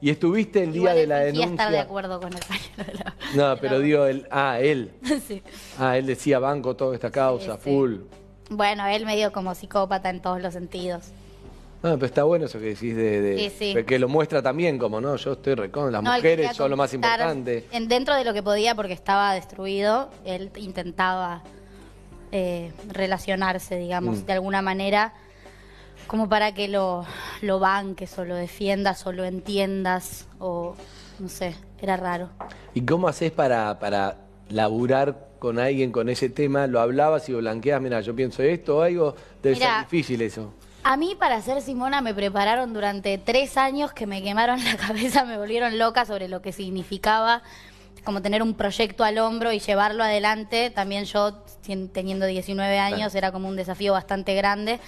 Y estuviste el día de la denuncia. estar de acuerdo con el fallo de la... No, pero digo, él, ah, él. Ah, él decía banco toda esta causa, full. Bueno, él medio como psicópata en todos los sentidos. No, ah, pero está bueno eso que decís de, que lo muestra también como no, yo estoy recono... las mujeres son lo más importante. dentro de lo que podía porque estaba destruido, él intentaba eh, relacionarse, digamos, mm. de alguna manera, como para que lo, lo banques o lo defiendas o lo entiendas o no sé, era raro. ¿Y cómo haces para, para laburar con alguien con ese tema? ¿Lo hablabas y lo blanqueas? Mira, yo pienso esto o algo, debe difícil eso. A mí para ser Simona me prepararon durante tres años que me quemaron la cabeza, me volvieron loca sobre lo que significaba como tener un proyecto al hombro y llevarlo adelante. También yo teniendo 19 años, era como un desafío bastante grande.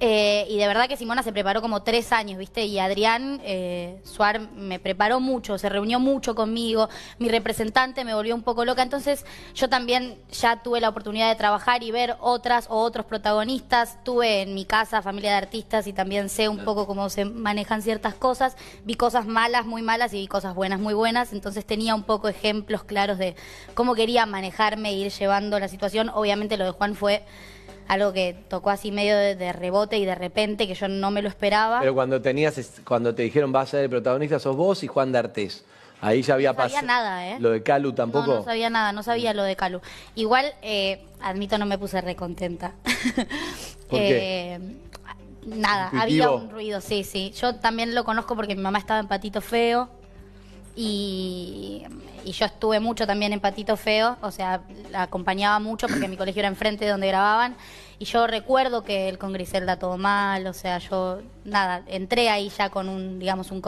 Eh, y de verdad que Simona se preparó como tres años, ¿viste? Y Adrián eh, Suar me preparó mucho, se reunió mucho conmigo, mi representante me volvió un poco loca, entonces yo también ya tuve la oportunidad de trabajar y ver otras o otros protagonistas, tuve en mi casa familia de artistas y también sé un poco cómo se manejan ciertas cosas, vi cosas malas, muy malas y vi cosas buenas, muy buenas, entonces tenía un poco ejemplos claros de cómo quería manejarme, e ir llevando la situación Obviamente lo de Juan fue algo que tocó así medio de, rebote y de repente, que yo no me lo esperaba. Pero cuando tenías, cuando te dijeron vas a ser el protagonista, sos vos y Juan D'Artés. Ahí ya había pasado. No sabía nada, ¿eh? Lo de Calu tampoco. No, sabía nada, no sabía lo de Calu. Igual, eh, admito, no me puse recontenta. Eh, nada, había un ruido, sí, sí. Yo también lo conozco porque mi mamá estaba en Patito Feo. Y, yo estuve mucho también en Patito Feo, o sea, la acompañaba mucho porque mi colegio era enfrente de donde grababan. Y yo recuerdo que el con Griselda todo mal, o sea, yo, nada, entré ahí ya con un, digamos, un